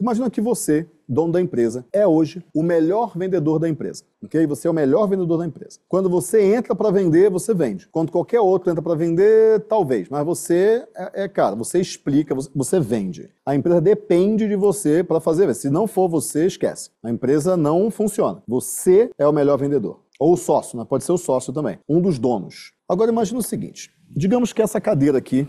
Imagina que você, dono da empresa, é hoje o melhor vendedor da empresa. Ok? Você é o melhor vendedor da empresa. Quando você entra para vender, você vende. Quando qualquer outro entra para vender, talvez. Mas você é, é, cara, você explica, você, vende. A empresa depende de você para fazer. Se não for você, esquece. A empresa não funciona. Você é o melhor vendedor. Ou o sócio, né? pode ser o sócio também. Um dos donos. Agora imagina o seguinte: digamos que essa cadeira aqui.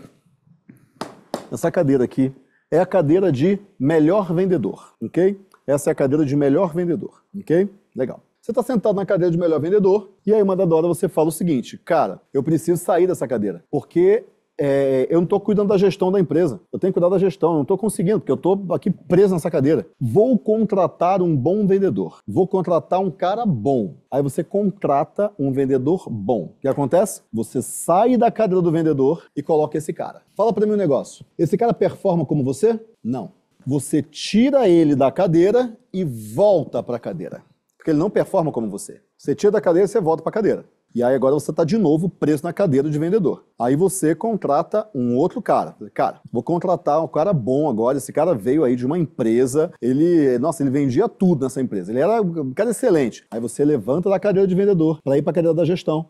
Essa cadeira aqui é a cadeira de melhor vendedor, ok? Essa é a cadeira de melhor vendedor, ok? Legal. Você está sentado na cadeira de melhor vendedor e aí uma da hora você fala o seguinte, cara, eu preciso sair dessa cadeira, porque é, eu não estou cuidando da gestão da empresa. Eu tenho que cuidar da gestão, eu não estou conseguindo, porque eu estou aqui preso nessa cadeira. Vou contratar um bom vendedor. Vou contratar um cara bom. Aí você contrata um vendedor bom. O que acontece? Você sai da cadeira do vendedor e coloca esse cara. Fala para mim um negócio. Esse cara performa como você? Não. Você tira ele da cadeira e volta para a cadeira. Porque ele não performa como você. Você tira da cadeira e você volta para a cadeira. E aí agora você está de novo preso na cadeira de vendedor. Aí você contrata um outro cara. Cara, vou contratar um cara bom agora. Esse cara veio aí de uma empresa. Ele, nossa, ele vendia tudo nessa empresa. Ele era um cara excelente. Aí você levanta da cadeira de vendedor para ir para a cadeira da gestão.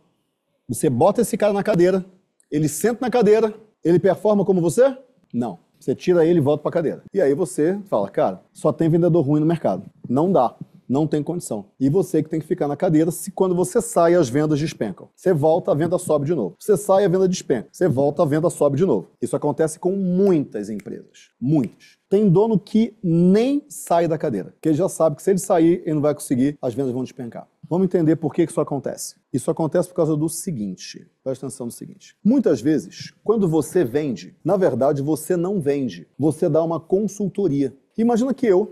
Você bota esse cara na cadeira. Ele senta na cadeira. Ele performa como você? Não. Você tira ele e volta para a cadeira. E aí você fala, cara, só tem vendedor ruim no mercado. Não dá não tem condição. E você que tem que ficar na cadeira se quando você sai as vendas despencam. Você volta, a venda sobe de novo. Você sai, a venda despenca. Você volta, a venda sobe de novo. Isso acontece com muitas empresas. Muitas. Tem dono que nem sai da cadeira, porque ele já sabe que se ele sair, ele não vai conseguir, as vendas vão despencar. Vamos entender por que isso acontece. Isso acontece por causa do seguinte: presta atenção no seguinte. Muitas vezes, quando você vende, na verdade você não vende, você dá uma consultoria. Imagina que eu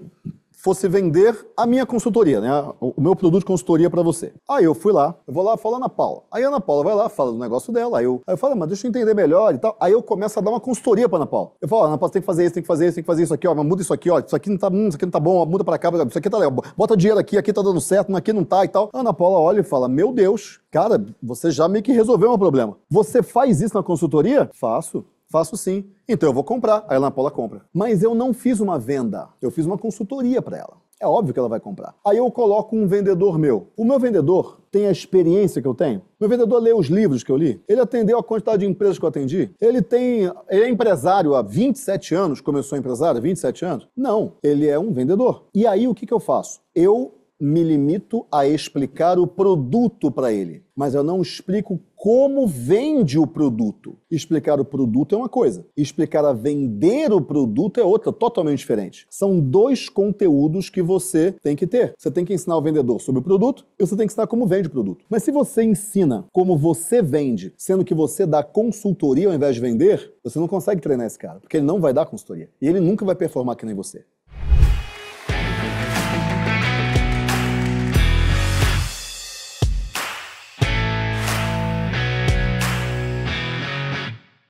fosse vender a minha consultoria, né? O meu produto de consultoria para você. Aí eu fui lá, eu vou lá, falo Ana Paula. Aí a Ana Paula vai lá, fala do negócio dela. Aí eu, aí eu falo, ah, mas deixa eu entender melhor e tal. Aí eu começo a dar uma consultoria para Ana Paula. Eu falo, ah, Ana Paula, tem que fazer isso, tem que fazer isso, tem que fazer isso aqui, ó, muda isso aqui, ó, isso aqui não tá, hum, isso aqui não tá bom, ó, muda para cá, isso aqui tá legal, bota dinheiro aqui, aqui tá dando certo, aqui não tá e tal. A Ana Paula olha e fala, meu Deus, cara, você já meio que resolveu um problema. Você faz isso na consultoria? Faço. Faço sim. Então eu vou comprar. Aí a Ana Paula compra. Mas eu não fiz uma venda. Eu fiz uma consultoria para ela. É óbvio que ela vai comprar. Aí eu coloco um vendedor meu. O meu vendedor tem a experiência que eu tenho? Meu vendedor leu os livros que eu li? Ele atendeu a quantidade de empresas que eu atendi? Ele tem. Ele é empresário há 27 anos, começou empresário há 27 anos? Não, ele é um vendedor. E aí o que, que eu faço? Eu me limito a explicar o produto para ele, mas eu não explico como vende o produto. Explicar o produto é uma coisa, explicar a vender o produto é outra, totalmente diferente. São dois conteúdos que você tem que ter. Você tem que ensinar o vendedor sobre o produto e você tem que ensinar como vende o produto. Mas se você ensina como você vende, sendo que você dá consultoria ao invés de vender, você não consegue treinar esse cara, porque ele não vai dar consultoria e ele nunca vai performar que nem você.